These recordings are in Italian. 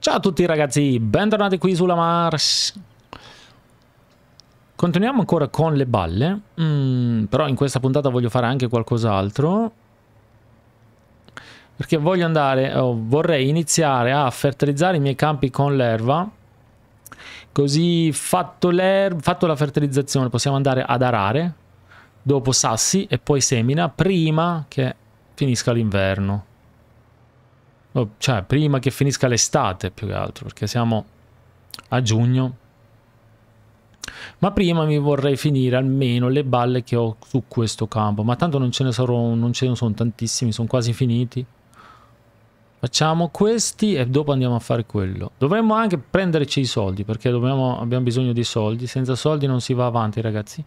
Ciao a tutti ragazzi, bentornati qui sulla Mars. Continuiamo ancora con le balle, mm, però in questa puntata voglio fare anche qualcos'altro. Perché voglio andare, oh, vorrei iniziare a fertilizzare i miei campi con l'erba. Così fatto, fatto la fertilizzazione possiamo andare ad arare, dopo sassi e poi semina prima che finisca l'inverno. Oh, cioè prima che finisca l'estate più che altro, perché siamo a giugno. Ma prima mi vorrei finire almeno le balle che ho su questo campo, ma tanto non ce ne, sarò, non ce ne sono tantissimi, sono quasi finiti. Facciamo questi e dopo andiamo a fare quello. Dovremmo anche prenderci i soldi perché dobbiamo, abbiamo bisogno di soldi. Senza soldi non si va avanti ragazzi.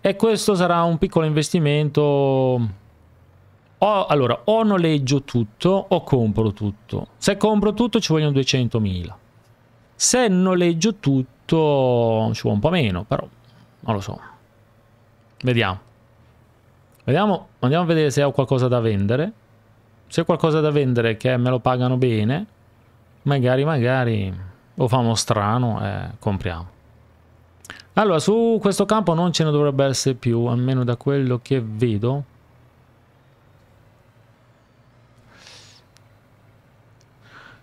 E questo sarà un piccolo investimento... O, allora, o noleggio tutto o compro tutto. Se compro tutto ci vogliono 200.000. Se noleggio tutto ci vuole un po' meno, però non lo so. Vediamo. Vediamo, andiamo a vedere se ho qualcosa da vendere se ho qualcosa da vendere che me lo pagano bene, magari, magari, lo famo strano e eh, compriamo. Allora, su questo campo non ce ne dovrebbe essere più, almeno da quello che vedo.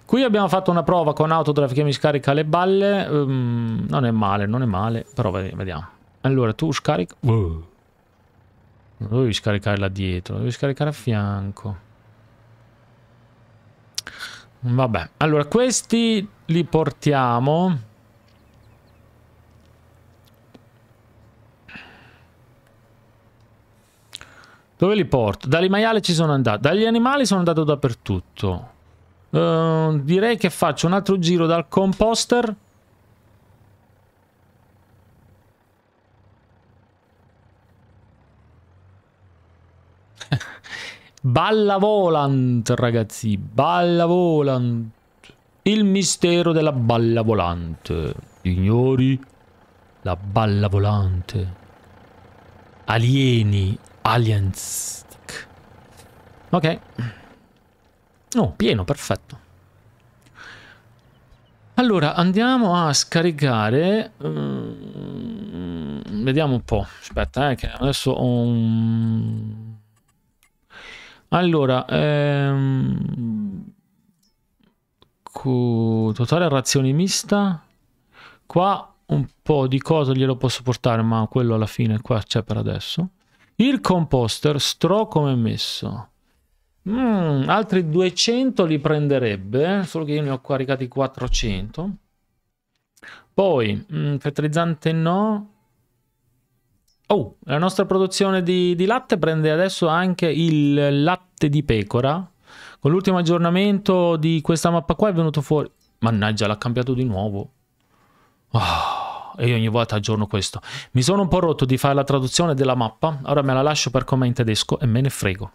Qui abbiamo fatto una prova con Autodraft che mi scarica le balle. Um, non è male, non è male, però vediamo. Allora, tu scarica... Non dovevi scaricare là dietro, dovevi scaricare a fianco. Vabbè, allora questi li portiamo... Dove li porto? Dagli maiali ci sono andato, dagli animali sono andato dappertutto. Uh, direi che faccio un altro giro dal composter... Balla Volant, ragazzi, Balla Volant. Il mistero della balla volante. Signori, la balla volante. Alieni, aliens. Ok. Oh, pieno, perfetto. Allora, andiamo a scaricare... Um, vediamo un po'. Aspetta, eh, che adesso ho un allora, ehm, totale razione mista. Qua un po' di cosa glielo posso portare, ma quello alla fine qua c'è per adesso. Il composter, stro come messo. Mm, altri 200 li prenderebbe, solo che io ne ho caricati 400. Poi, mm, fertilizzante no, Oh, la nostra produzione di, di latte prende adesso anche il latte di pecora. Con l'ultimo aggiornamento di questa mappa qua è venuto fuori... Mannaggia, l'ha cambiato di nuovo. Oh, ah, e io ogni volta aggiorno questo. Mi sono un po' rotto di fare la traduzione della mappa. Ora me la lascio per com'è in tedesco e me ne frego.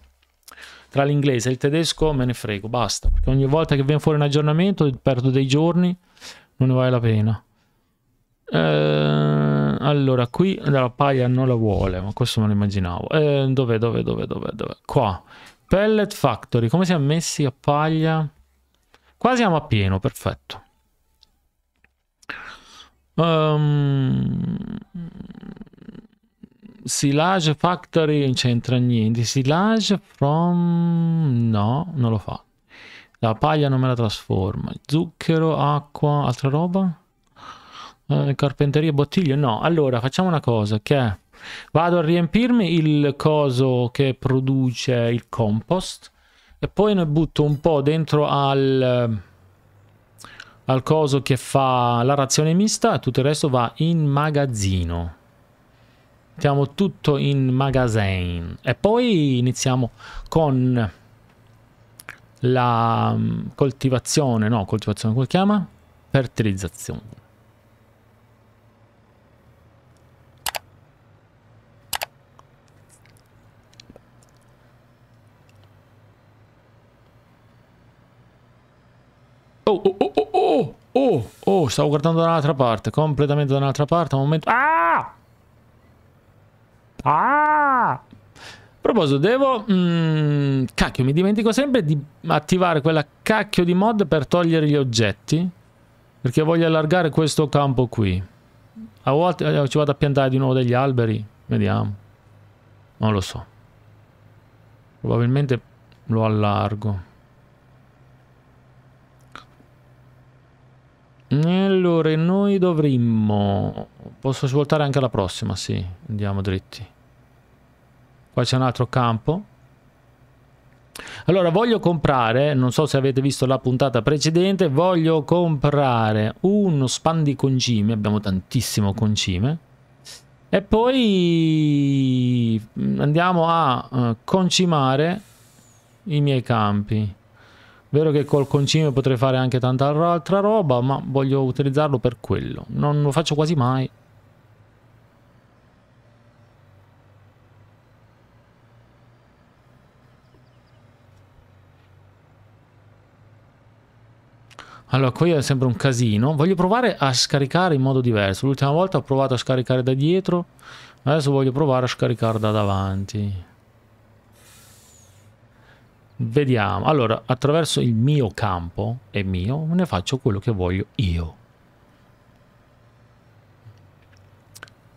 Tra l'inglese e il tedesco me ne frego, basta. Perché ogni volta che viene fuori un aggiornamento perdo dei giorni. Non ne vale la pena. Ehm... Allora, qui la paglia non la vuole, ma questo me lo immaginavo. Eh, dove, dove, dove, dove, dove? Qua. Pellet Factory, come siamo messi a paglia? Qua siamo a pieno, perfetto. Um, silage Factory non c'entra niente. Silage from... no, non lo fa. La paglia non me la trasforma. Zucchero, acqua, altra roba? Eh, carpenteria bottiglie? No. Allora, facciamo una cosa che vado a riempirmi il coso che produce il compost e poi ne butto un po' dentro al, al coso che fa la razione mista e tutto il resto va in magazzino. Mettiamo tutto in magazzino e poi iniziamo con la mm, coltivazione, no coltivazione come si chiama? Fertilizzazione. Oh, oh, oh, oh, oh, oh, oh, stavo guardando da un'altra parte, completamente da un'altra parte, un momento... Ah! Ah! A proposito, devo... Mm, cacchio, mi dimentico sempre di attivare quella cacchio di mod per togliere gli oggetti, perché voglio allargare questo campo qui. A volte eh, ci vado a piantare di nuovo degli alberi, vediamo. Non lo so. Probabilmente lo allargo. Allora, noi dovremmo... Posso svoltare anche la prossima, sì. Andiamo dritti. Qua c'è un altro campo. Allora, voglio comprare, non so se avete visto la puntata precedente, voglio comprare uno span di concime, abbiamo tantissimo concime, e poi andiamo a eh, concimare i miei campi. Vero che col concime potrei fare anche tanta altra roba, ma voglio utilizzarlo per quello. Non lo faccio quasi mai. Allora, qui è sempre un casino. Voglio provare a scaricare in modo diverso. L'ultima volta ho provato a scaricare da dietro. Adesso voglio provare a scaricare da davanti. Vediamo. Allora, attraverso il mio campo, è mio, ne faccio quello che voglio io.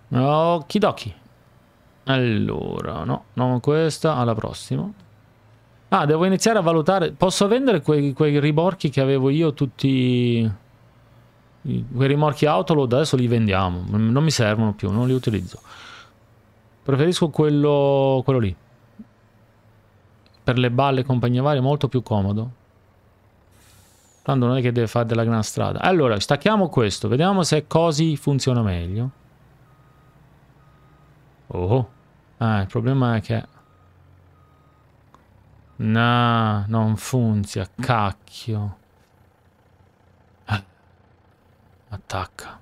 Okidoki. Allora, no, non questa, alla prossima. Ah, devo iniziare a valutare... Posso vendere quei, quei rimorchi che avevo io tutti... Quei rimorchi Autoload adesso li vendiamo. Non mi servono più, non li utilizzo. Preferisco quello, quello lì per le balle e compagnia varia molto più comodo. Tanto non è che deve fare della gran strada. Allora, stacchiamo questo. Vediamo se così funziona meglio. Oh. Ah, il problema è che... No, non funziona. Cacchio. Ah, attacca.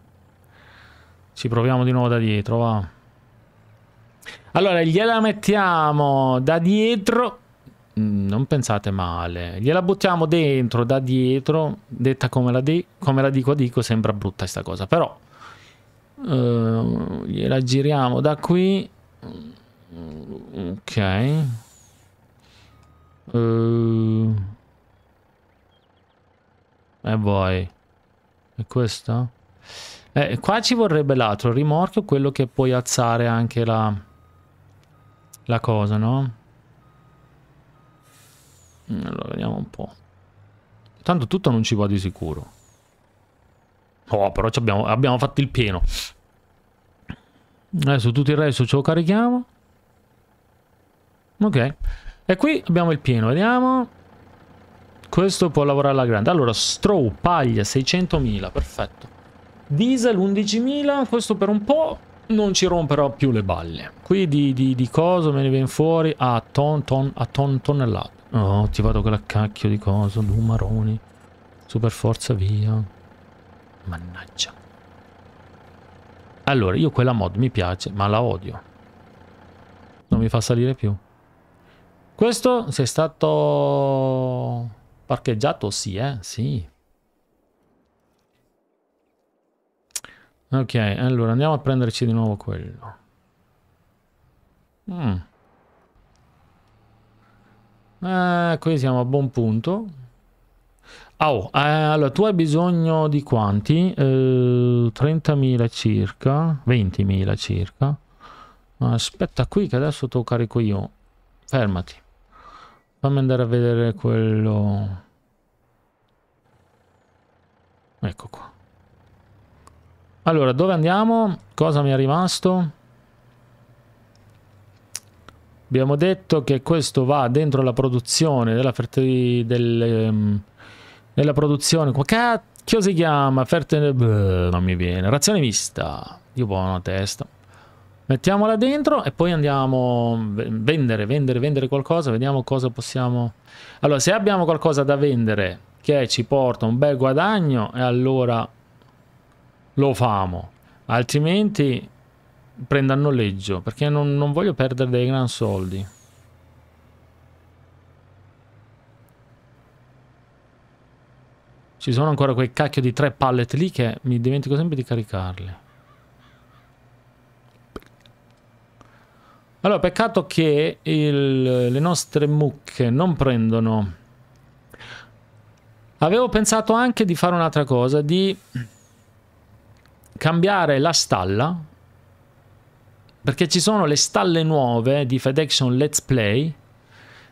Ci proviamo di nuovo da dietro, va. Allora, gliela mettiamo da dietro Mm, non pensate male. Gliela buttiamo dentro, da dietro. Detta come la, di come la dico dico, sembra brutta questa cosa. Però uh, gliela giriamo da qui. Ok. Uh. Eh, e eh, poi. è questa? Eh, qua ci vorrebbe l'altro, il rimorchio, quello che puoi alzare anche la, la cosa, no? Mm, allora, vediamo un po'. Tanto tutto non ci va di sicuro. Oh, però abbiamo, abbiamo fatto il pieno. Adesso tutto il resto ce lo carichiamo. Ok. E qui abbiamo il pieno, vediamo. Questo può lavorare alla grande. Allora, straw, paglia, 600.000, perfetto. Diesel, 11.000, questo per un po' non ci romperò più le balle. Qui di, di, di cosa me ne viene fuori a, ah, ton, ton, a ah, ton, tonnellate ho oh, attivato quella cacchio di coso, numaroni. Super forza via. Mannaggia. Allora, io quella mod mi piace, ma la odio. Non mi fa salire più. Questo se è stato parcheggiato, sì, eh, sì. Ok, allora andiamo a prenderci di nuovo quello. Mm. Eh, qui siamo a buon punto. Oh, eh, allora, tu hai bisogno di quanti? Eh, 30.000 circa, 20.000 circa. Aspetta qui che adesso te lo carico io. Fermati. Fammi andare a vedere quello... Ecco qua. Allora, dove andiamo? Cosa mi è rimasto? Abbiamo detto che questo va dentro la produzione della fertilità del, ehm, della produzione. cacchio si chiama? Fertilità. Non mi viene. Razione mista. Io ho una testa. Mettiamola dentro e poi andiamo a vendere, vendere, vendere qualcosa. Vediamo cosa possiamo. Allora, se abbiamo qualcosa da vendere che ci porta un bel guadagno, e allora lo famo. Altrimenti prenda a noleggio perché non, non voglio perdere dei gran soldi. Ci sono ancora quei cacchio di tre pallet lì che mi dimentico sempre di caricarle Allora, peccato che il, le nostre mucche non prendono. Avevo pensato anche di fare un'altra cosa, di cambiare la stalla perché ci sono le stalle nuove di FedAction Let's Play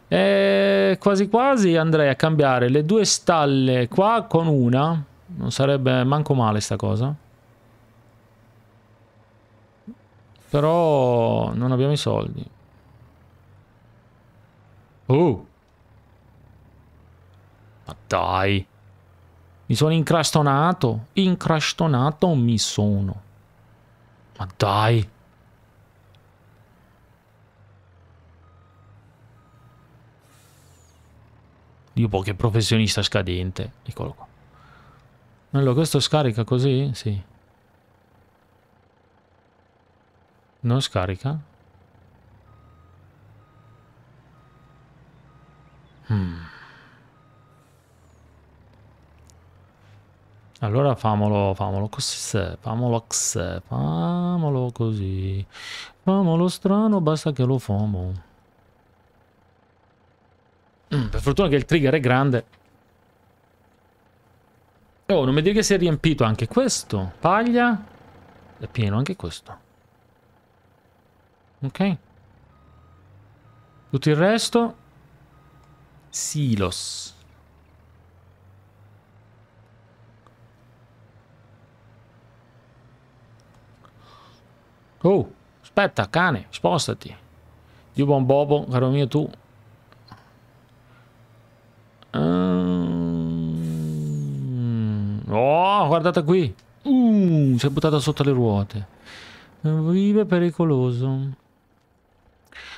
e quasi quasi andrei a cambiare le due stalle qua con una non sarebbe manco male sta cosa però non abbiamo i soldi oh ma dai mi sono incrastonato incrastonato mi sono ma dai Dio può che professionista scadente. Eccolo qua. Allora, questo scarica così? Sì. Non scarica? Hmm. Allora famolo, famolo così, famolo x, famolo così, famolo strano, basta che lo famo. Mm, per fortuna che il trigger è grande. Oh, non mi dire che si è riempito anche questo. Paglia. È pieno anche questo. Ok. Tutto il resto. Silos. Oh, aspetta, cane, spostati. Dio buon Bobo, caro mio tu. guardate qui. Uh, si è buttata sotto le ruote. Vive pericoloso.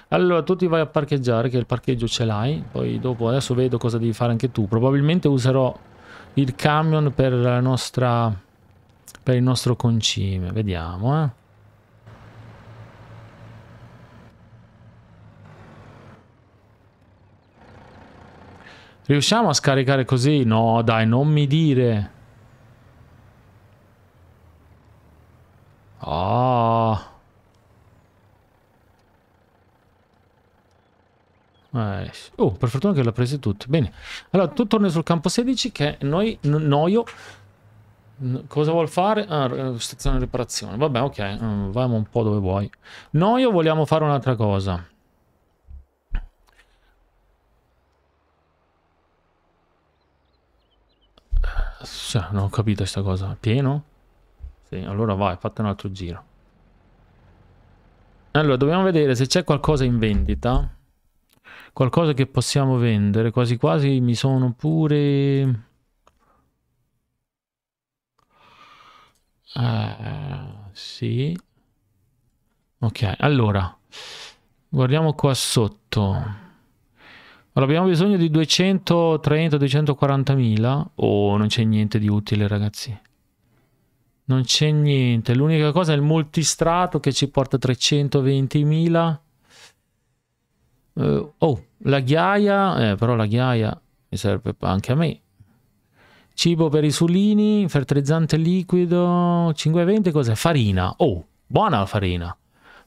Allora, tu ti vai a parcheggiare, che il parcheggio ce l'hai. Poi dopo, adesso vedo cosa devi fare anche tu. Probabilmente userò il camion per la nostra... per il nostro concime. Vediamo, eh. Riusciamo a scaricare così? No, dai, non mi dire. Ah. Eh, oh. per fortuna che l'ha presa tutte. Bene. Allora, tu torni sul campo 16 che noi, noio, cosa vuol fare? Ah, eh, stazione di riparazione. Vabbè, ok, mm, Vamo un po' dove vuoi. Noio vogliamo fare un'altra cosa. Eh, sì, non ho capito questa cosa. Pieno? Sì, allora vai, fate un altro giro. Allora, dobbiamo vedere se c'è qualcosa in vendita. Qualcosa che possiamo vendere. Quasi quasi mi sono pure... Uh, sì. Ok, allora. Guardiamo qua sotto. Allora, abbiamo bisogno di 230-240 mila. Oh, non c'è niente di utile, ragazzi. Non c'è niente. L'unica cosa è il multistrato che ci porta 320.000. Uh, eh, oh, la ghiaia. Eh, però la ghiaia mi serve anche a me. Cibo per i sulini, fertilizzante liquido, 520 cos'è? Farina. Oh, buona la farina.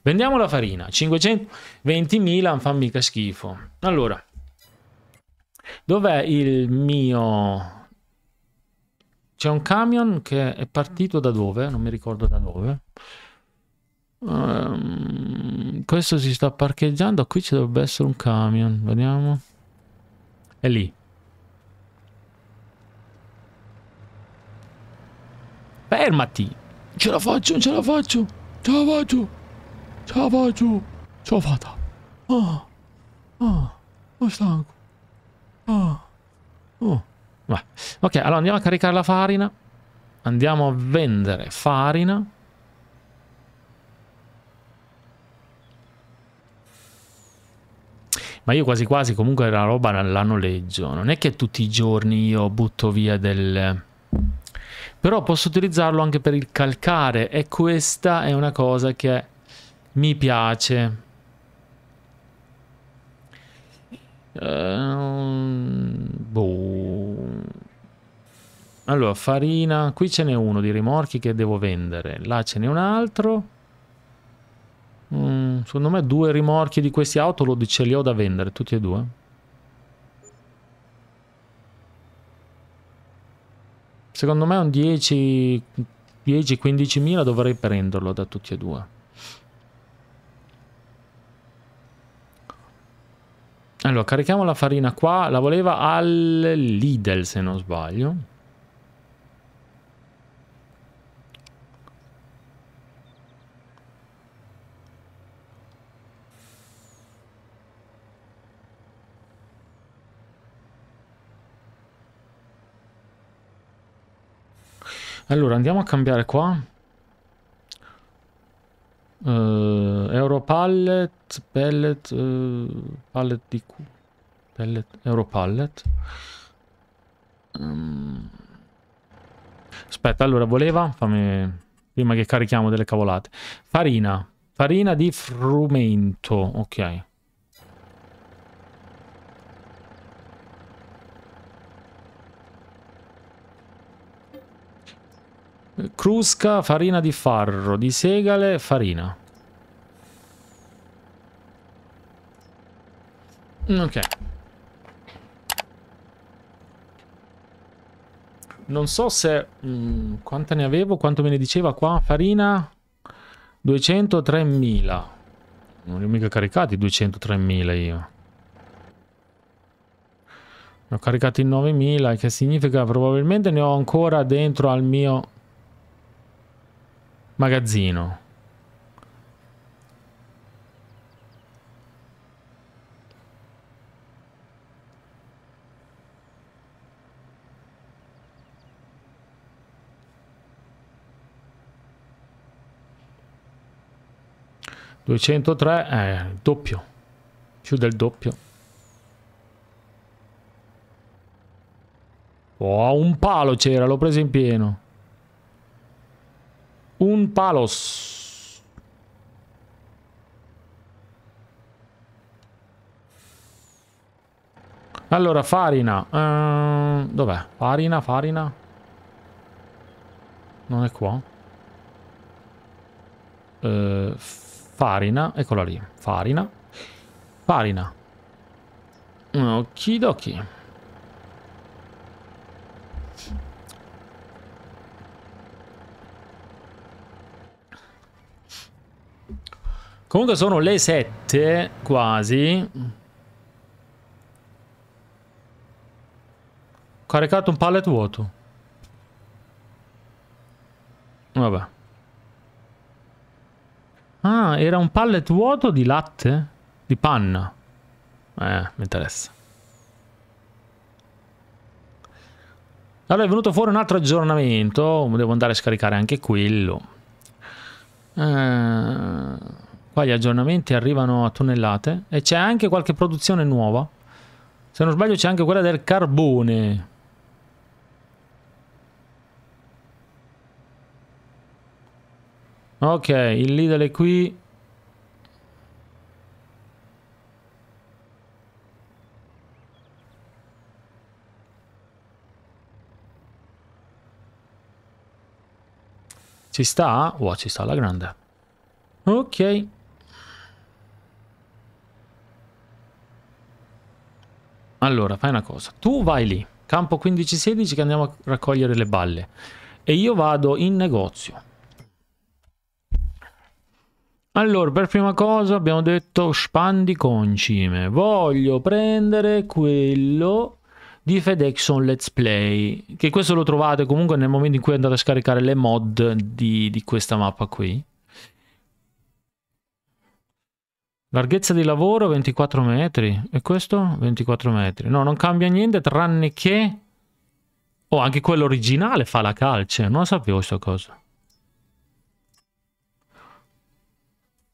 Vendiamo la farina, 520.000 non fa mica schifo. Allora, dov'è il mio c'è un camion che è partito da dove? Non mi ricordo da dove. Um, questo si sta parcheggiando. Qui ci dovrebbe essere un camion. Vediamo. È lì. Fermati. Ce la faccio, ce la faccio. Ce la faccio. Ce la faccio. Ce l'ho fatta. Ah. Ah. Sono stanco. Ah. Oh. Va. Ok, allora andiamo a caricare la farina. Andiamo a vendere farina. ma io quasi quasi comunque la roba la noleggio. Non è che tutti i giorni io butto via del... Però posso utilizzarlo anche per il calcare e questa è una cosa che mi piace. Uh, boh. Allora, farina, qui ce n'è uno di rimorchi che devo vendere, là ce n'è un altro. Mm, secondo me due rimorchi di questi auto ce li ho da vendere, tutti e due. Secondo me un 10-15 mila dovrei prenderlo da tutti e due. Allora, carichiamo la farina qua. La voleva al Lidl, se non sbaglio. Allora, andiamo a cambiare qua. Uh, Euro pallet, pellet, uh, eh, pallet di Q, pellet, Euro pallet. Um. Aspetta, allora voleva, fammi, prima che carichiamo delle cavolate, farina, farina di frumento, ok. Crusca, farina di farro, di segale, farina. Ok. Non so se... Mh, mm, quanta ne avevo, quanto me ne diceva qua? Farina... 203.000. Non li ho mica caricati 203.000 io. Ne ho caricati 9.000, che significa probabilmente ne ho ancora dentro al mio magazzino. Duecentotre, eh, doppio, più del doppio. Oh, un palo c'era, l'ho preso in pieno. Un palos. Allora, farina. Ehm, Dov'è? Farina, farina. Non è qua. Eh, farina, eccola lì. Farina. Farina. Okidoki. Comunque sono le 7 quasi. Ho Caricato un pallet vuoto. Vabbè. Ah, era un pallet vuoto di latte? Di panna? Eh, mi interessa. Allora è venuto fuori un altro aggiornamento, devo andare a scaricare anche quello. Ehm... Qua gli aggiornamenti arrivano a tonnellate e c'è anche qualche produzione nuova. Se non sbaglio c'è anche quella del carbone. Ok, il Lidl è qui. Ci sta? Wow, ci sta alla grande. Ok. Allora, fai una cosa. Tu vai lì, campo 15-16 che andiamo a raccogliere le balle. E io vado in negozio. Allora, per prima cosa abbiamo detto spandi concime. Voglio prendere quello di FedExon Let's Play. Che questo lo trovate comunque nel momento in cui andate a scaricare le mod di, di questa mappa qui. Larghezza di lavoro 24 metri. E questo 24 metri. No, non cambia niente tranne che... Oh, anche quello originale fa la calce. Non sapevo questa cosa.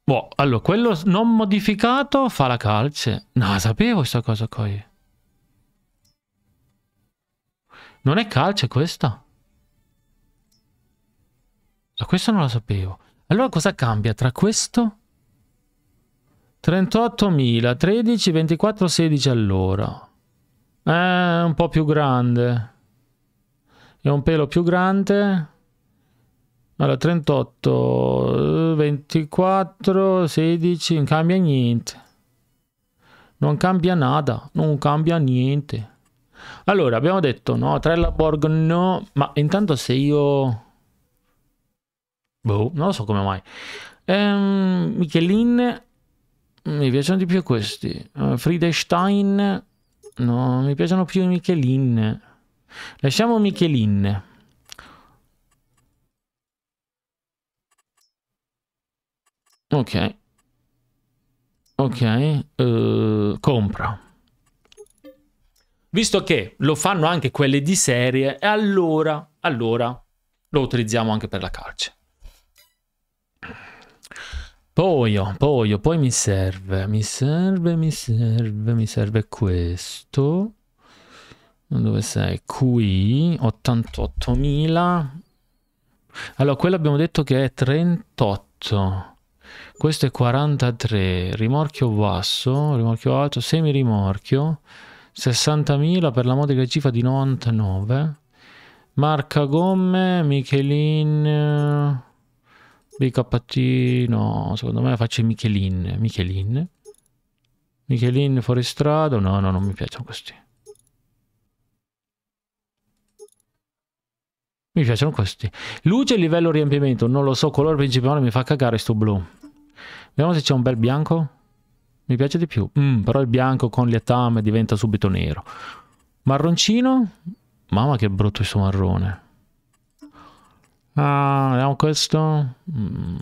Boh, allora, quello non modificato fa la calce. No, sapevo questa cosa qui. Non è calce questa? Ma questa non la sapevo. Allora cosa cambia tra questo 38.000, 13, 24, 16 all'ora. È eh, un po' più grande. È un pelo più grande. Allora, 38, 24, 16, non cambia niente. Non cambia nada, non cambia niente. Allora, abbiamo detto no, Trellaborg no, ma intanto se io... Boh, non lo so come mai. Ehm, Michelin mi piacciono di più questi. Uh, Friedestein. No, mi piacciono più i Michelin. Lasciamo Michelin. Ok. Ok. Uh, compra. Visto che lo fanno anche quelle di serie, allora, allora lo utilizziamo anche per la calce. Poio, poio, poi mi serve, mi serve, mi serve, mi serve questo. Dove sei? Qui, 88.000. Allora, quello abbiamo detto che è 38. Questo è 43. Rimorchio basso, rimorchio alto, semirimorchio. 60.000 per la modica cifra di 99. Marca gomme, Michelin... BKT no, secondo me faccio Michelin, Michelin. Michelin fuoristrada, no, no, non mi piacciono questi. Mi piacciono questi. Luce e livello riempimento, non lo so, colore principale mi fa cagare sto blu. Vediamo se c'è un bel bianco. Mi piace di più. Mm, però il bianco con lietame diventa subito nero. Marroncino? Mamma che brutto questo marrone. Ah, vediamo questo. Mm.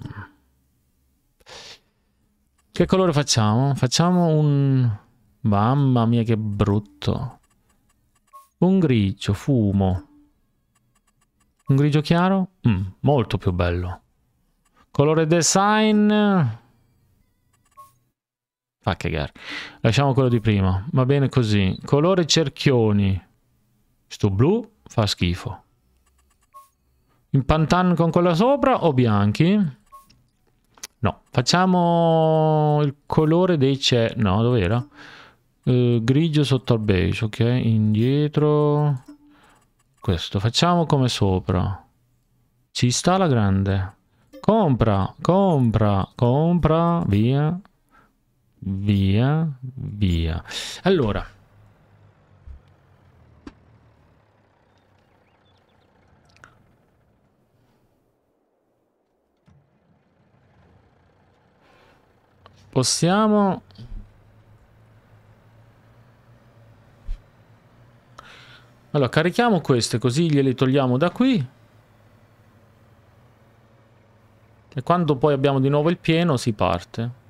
Che colore facciamo? Facciamo un... Mamma mia che brutto. Un grigio, fumo. Un grigio chiaro? Mm, molto più bello. Colore design... Fa ah, cagare. Lasciamo quello di prima. Va bene così. Colore cerchioni. Sto blu fa schifo. In pantan con quella sopra o bianchi? No, facciamo il colore dei c'è No, dov'era Eh, grigio sotto al beige, ok? Indietro. Questo, facciamo come sopra. Ci sta la grande. Compra, compra, compra, via, via, via. Allora, possiamo allora carichiamo queste così gliele togliamo da qui e quando poi abbiamo di nuovo il pieno si parte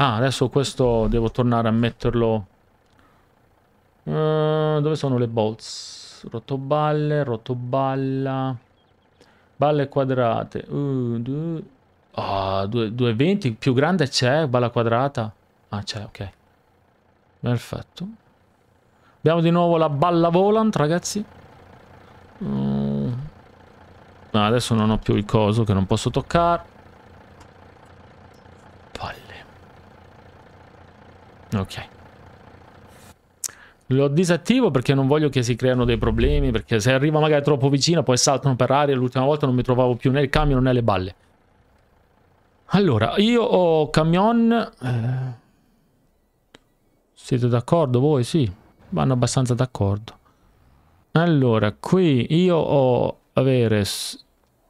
Ah, adesso questo devo tornare a metterlo... Uh, dove sono le bolts? Rotoballe, rotoballa... Balle quadrate. Uh, du... oh, 220. Più grande c'è? Balla quadrata? Ah, c'è, ok. Perfetto. Abbiamo di nuovo la balla volant, ragazzi. Mm. No, ah, adesso non ho più il coso che non posso toccare. Palle. Ok. Lo disattivo perché non voglio che si creano dei problemi, perché se arriva magari troppo vicino poi saltano per aria, l'ultima volta non mi trovavo più né il camion né le balle. Allora, io ho camion... Eh... Siete d'accordo voi? Sì, vanno abbastanza d'accordo. Allora, qui io ho avere...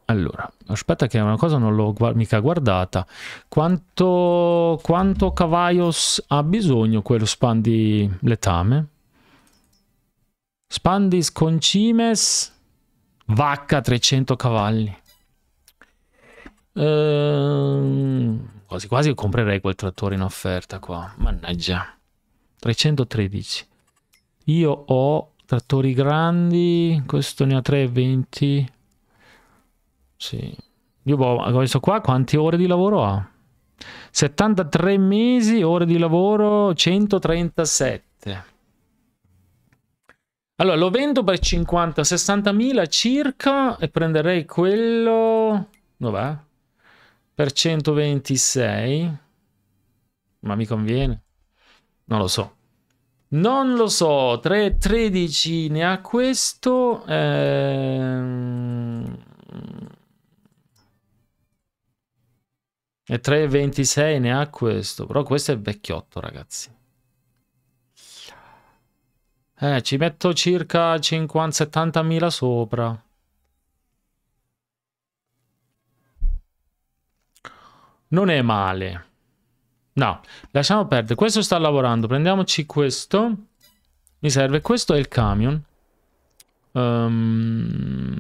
Allora, aspetta che una cosa non l'ho mica guardata. Quanto, quanto Cavaios ha bisogno quello span di letame? Spandis Concimes, vacca 300 cavalli. Ehm, quasi quasi comprerei quel trattore in offerta qua. Mannaggia. 313. Io ho trattori grandi, questo ne ha 320. Sì. Io boh, questo qua quante ore di lavoro ha? 73 mesi, ore di lavoro 137. Allora, lo vendo per 50, 60.000 circa e prenderei quello... Dov'è? Per 126. Ma mi conviene? Non lo so. Non lo so. 313 ne ha questo. Ehm... E 3,26 ne ha questo. Però questo è vecchiotto, ragazzi. Eh, ci metto circa 50-70.000 sopra. Non è male. No, lasciamo perdere. Questo sta lavorando. Prendiamoci questo. Mi serve. Questo è il camion. Um...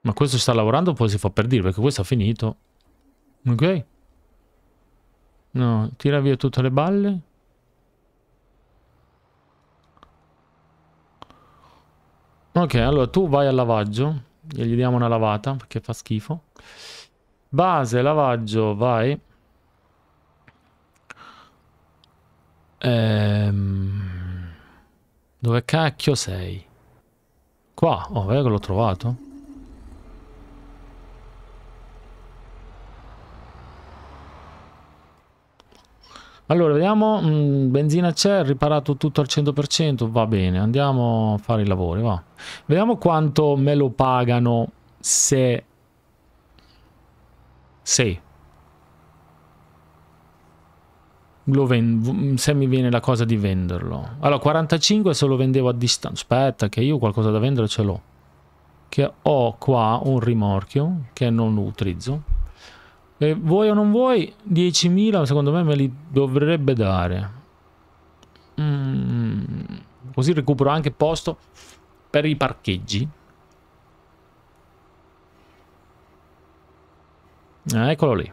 Ma questo sta lavorando, poi si fa per dire, perché questo ha finito. Ok. No, tira via tutte le balle. Ok, allora tu vai al lavaggio e gli diamo una lavata perché fa schifo. Base, lavaggio, vai. Ehm, dove cacchio sei? Qua, oh, vedi che l'ho trovato. Allora, vediamo, mh, mm, benzina c'è, riparato tutto al 100%, va bene, andiamo a fare i lavori, va. Vediamo quanto me lo pagano se... Se... se mi viene la cosa di venderlo. Allora, 45 se lo vendevo a distanza. Aspetta, che io qualcosa da vendere ce l'ho. Che ho qua un rimorchio che non utilizzo. E vuoi o non vuoi, 10.000 secondo me me li dovrebbe dare. Mm, così recupero anche posto per i parcheggi. eccolo lì.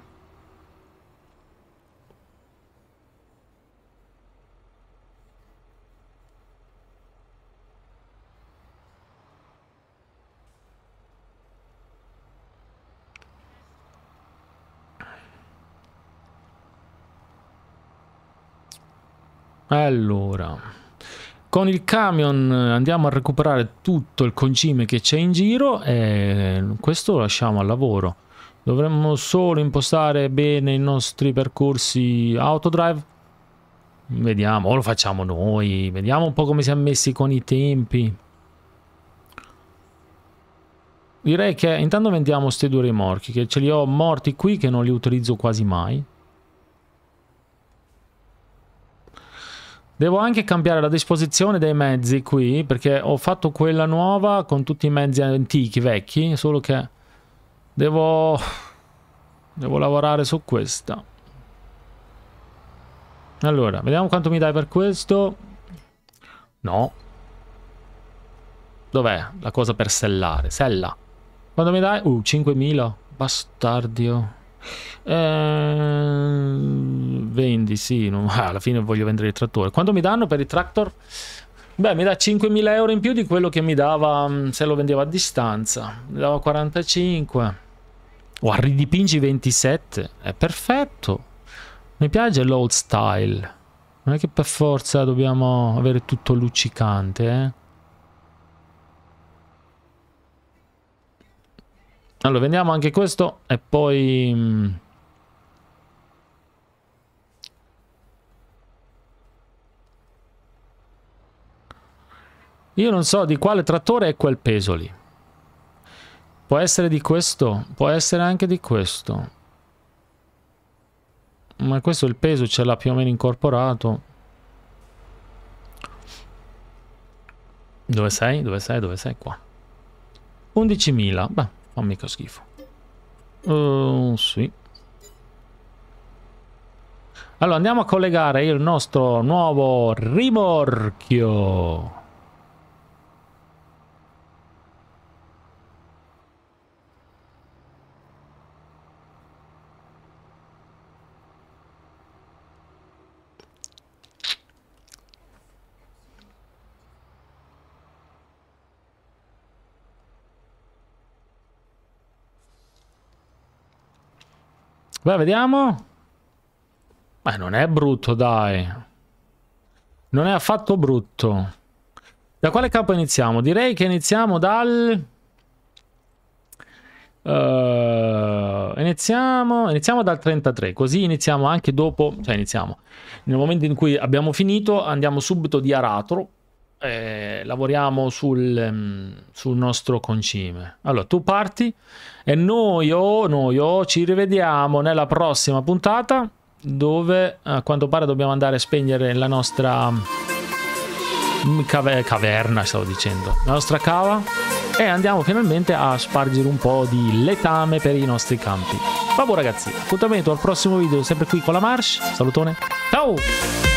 Allora, con il camion eh, andiamo a recuperare tutto il concime che c'è in giro e questo lo lasciamo al lavoro. Dovremmo solo impostare bene i nostri percorsi autodrive. Vediamo, o lo facciamo noi, vediamo un po' come siamo messi con i tempi. Direi che intanto vendiamo questi due rimorchi, che ce li ho morti qui che non li utilizzo quasi mai. Devo anche cambiare la disposizione dei mezzi qui, perché ho fatto quella nuova con tutti i mezzi antichi, vecchi, solo che devo, devo lavorare su questa. Allora, vediamo quanto mi dai per questo. No. Dov'è la cosa per sellare? Sella. Quanto mi dai? Uh, 5.000. Bastardio. Eh, vendi, sì, non, alla fine voglio vendere il trattore. Quanto mi danno per il tractor? Beh, mi dà 5.000 euro in più di quello che mi dava mm, se lo vendevo a distanza. Mi dava 45. O oh, ridipingi 27. È perfetto. Mi piace l'old style. Non è che per forza dobbiamo avere tutto luccicante, eh. Allora, vendiamo anche questo e poi... Mm, io non so di quale trattore è quel peso lì. Può essere di questo, può essere anche di questo. Ma questo il peso ce l'ha più o meno incorporato. Dove sei? Dove sei? Dove sei? Qua. 11.000. Beh. Fa mica schifo. Uh, sì. Allora andiamo a collegare il nostro nuovo rimorchio. Beh, vediamo. Beh, non è brutto, dai. Non è affatto brutto. Da quale capo iniziamo? Direi che iniziamo dal... Uh, iniziamo, iniziamo dal 33 così iniziamo anche dopo cioè iniziamo nel momento in cui abbiamo finito andiamo subito di aratro eh, lavoriamo sul, ehm, sul, nostro concime. Allora, tu parti e noi, oh, noi oh, ci rivediamo nella prossima puntata dove a quanto pare dobbiamo andare a spegnere la nostra mm, cave, caverna, stavo dicendo, la nostra cava e andiamo finalmente a spargere un po' di letame per i nostri campi. Vabbè ragazzi, appuntamento al prossimo video sempre qui con la Marsh. Salutone. Ciao!